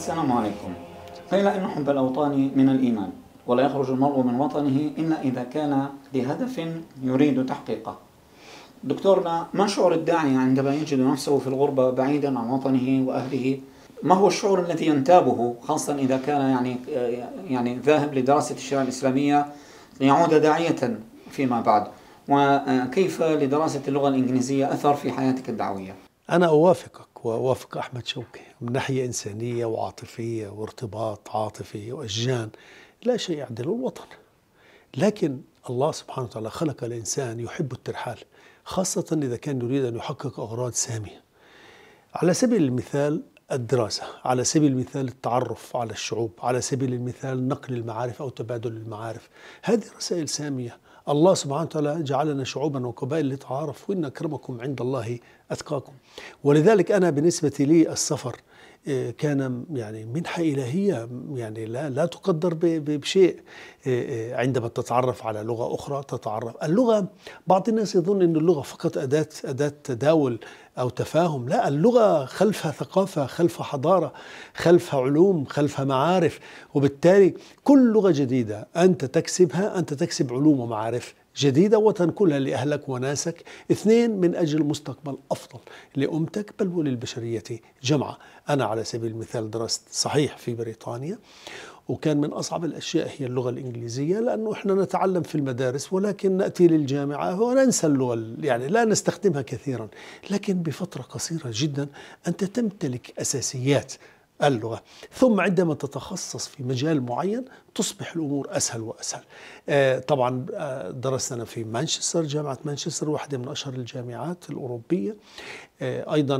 السلام عليكم قيل ان حب الاوطان من الإيمان ولا يخرج المرء من وطنه إلا إذا كان لهدف يريد تحقيقه دكتورنا ما شعور الداعي عندما يجد نفسه في الغربة بعيدا عن وطنه وأهله ما هو الشعور الذي ينتابه خاصة إذا كان يعني يعني ذاهب لدراسة الشريعة الإسلامية ليعود داعية فيما بعد وكيف لدراسة اللغة الإنجليزية أثر في حياتك الدعوية؟ أنا أوافقك وأوافق أحمد شوقي من ناحية إنسانية وعاطفية وارتباط عاطفي وأشجان لا شيء يعدل الوطن لكن الله سبحانه وتعالى خلق الإنسان يحب الترحال خاصة إذا كان يريد أن يحقق أغراض سامية على سبيل المثال الدراسة على سبيل المثال التعرف على الشعوب على سبيل المثال نقل المعارف أو تبادل المعارف هذه رسائل سامية الله سبحانه وتعالى جعلنا شعوبا وقبائل لتعارف وإن أكرمكم عند الله أتقاكم ولذلك أنا بالنسبة لي السفر آه، كان يعني منحة إلهية يعني لا لا تقدر بشيء آه، آه، عندما تتعرف على لغة أخرى تتعرف اللغة بعض الناس يظن أن اللغة فقط أداة أداة تداول أو تفاهم لا اللغة خلفها ثقافة خلفها حضارة خلفها علوم خلفها معارف وبالتالي كل لغة جديدة أنت تكسبها أنت تكسب علوم ومعارف جديدة وتنقلها لأهلك وناسك اثنين من أجل مستقبل أفضل لأمتك بل وللبشرية جمعة أنا على سبيل المثال درست صحيح في بريطانيا وكان من أصعب الأشياء هي اللغة الإنجليزية لأنه إحنا نتعلم في المدارس ولكن نأتي للجامعة وننسى اللغة يعني لا نستخدمها كثيرا لكن بفترة قصيرة جدا أنت تمتلك أساسيات اللغة ثم عندما تتخصص في مجال معين تصبح الأمور أسهل وأسهل آه، طبعا آه، درست أنا في مانشستر جامعة مانشستر واحدة من أشهر الجامعات الأوروبية آه، أيضا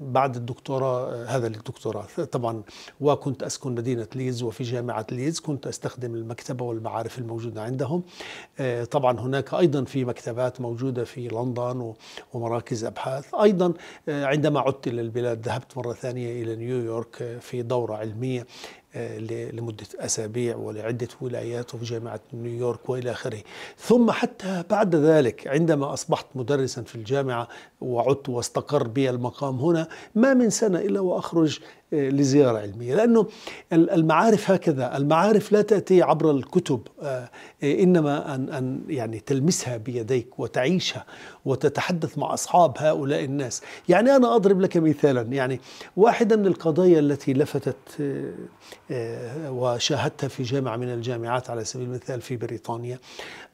بعد الدكتوراه هذا الدكتوراه طبعا وكنت اسكن مدينه ليدز وفي جامعه ليدز كنت استخدم المكتبه والمعارف الموجوده عندهم آه، طبعا هناك ايضا في مكتبات موجوده في لندن ومراكز ابحاث ايضا آه، عندما عدت الى البلاد ذهبت مره ثانيه الى نيويورك آه، في دوره علميه آه، لمدة أسابيع ولعدة ولايات وفي جامعة نيويورك وإلى آخره ثم حتى بعد ذلك عندما أصبحت مدرسا في الجامعة وعدت واستقر بي المقام هنا ما من سنة إلا وأخرج لزيارة علمية لأنه المعارف هكذا المعارف لا تأتي عبر الكتب آه، إنما أن, أن يعني تلمسها بيديك وتعيشها وتتحدث مع أصحاب هؤلاء الناس يعني أنا أضرب لك مثالا يعني واحدة من القضايا التي لفتت آه، آه، وشاهدتها في جامعة من الجامعات على سبيل المثال في بريطانيا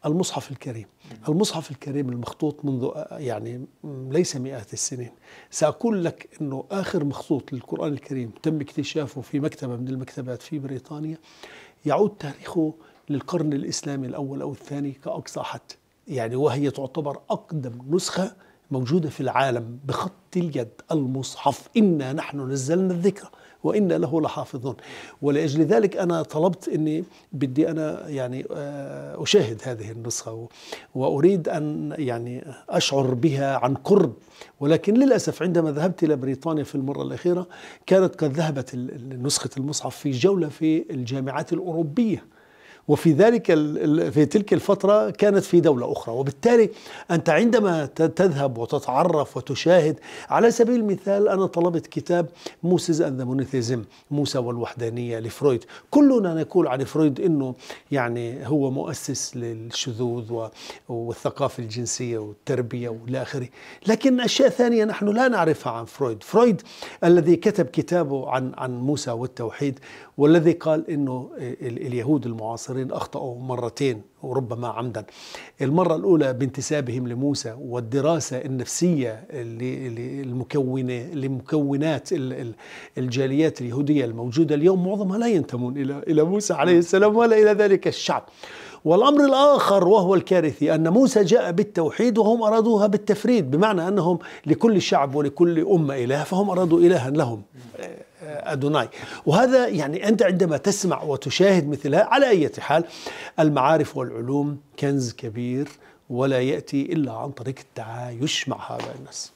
المصحف الكريم المصحف الكريم المخطوط منذ يعني ليس مئات السنين سأقول لك أنه آخر مخطوط للقرآن الكريم الكريم تم اكتشافه في مكتبة من المكتبات في بريطانيا يعود تاريخه للقرن الإسلامي الأول أو الثاني كأقصى حد يعني وهي تعتبر أقدم نسخة موجودة في العالم بخط اليد المصحف إنا نحن نزلنا الذكر وإنا له لحافظون ولأجل ذلك أنا طلبت أني بدي أنا يعني آه، أشاهد هذه النسخة وأريد أن يعني أشعر بها عن قرب ولكن للأسف عندما ذهبت إلى بريطانيا في المرة الأخيرة كانت قد ذهبت نسخة المصحف في جولة في الجامعات الأوروبية وفي ذلك في تلك الفترة كانت في دولة أخرى وبالتالي أنت عندما تذهب وتتعرف وتشاهد على سبيل المثال أنا طلبت كتاب موسيز أند مونيثيزم موسى والوحدانية لفرويد كلنا نقول عن فرويد أنه يعني هو مؤسس للشذوذ والثقافة الجنسية والتربية والى آخره لكن أشياء ثانية نحن لا نعرفها عن فرويد فرويد الذي كتب كتابه عن عن موسى والتوحيد والذي قال أنه اليهود المعاصرين المصريين أخطأوا مرتين وربما عمدا المرة الأولى بانتسابهم لموسى والدراسة النفسية المكونة لمكونات الجاليات اليهودية الموجودة اليوم معظمها لا ينتمون إلى موسى عليه نعم. السلام ولا إلى ذلك الشعب والأمر الآخر وهو الكارثي أن موسى جاء بالتوحيد وهم أرادوها بالتفريد بمعنى أنهم لكل شعب ولكل أمة إله فهم أرادوا إلها لهم أدوناي وهذا يعني أنت عندما تسمع وتشاهد مثلها على أي حال المعارف والعلوم كنز كبير ولا يأتي إلا عن طريق التعايش مع هذا الناس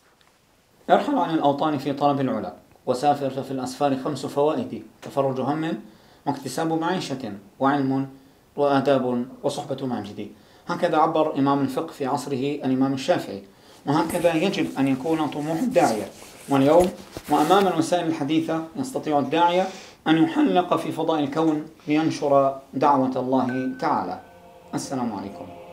ارحل عن الأوطان في طلب العلا وسافر ففي الأسفار خمس فوائد تفرج هم واكتساب معيشة وعلم وآداب وصحبة ماجد هكذا عبر إمام الفقه في عصره الإمام الشافعي وهكذا يجب أن يكون طموح الداعية واليوم وأمام الوسائل الحديثة يستطيع الداعية أن يحلق في فضاء الكون لينشر دعوة الله تعالى السلام عليكم